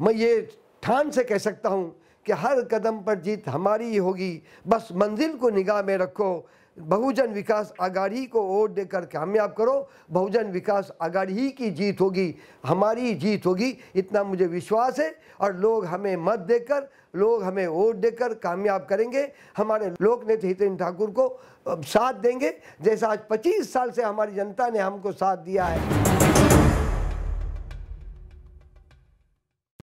मैं ये ठान से कह सकता हूँ कि हर कदम पर जीत हमारी ही होगी बस मंजिल को निगाह में रखो बहुजन विकास आगाड़ी को वोट देकर कामयाब करो बहुजन विकास आगाड़ी की जीत होगी हमारी जीत होगी इतना मुझे विश्वास है और लोग हमें मत देकर लोग हमें वोट देकर कामयाब करेंगे हमारे लोक नेता हितेन ठाकुर को साथ देंगे जैसा आज 25 साल से हमारी जनता ने हमको साथ दिया है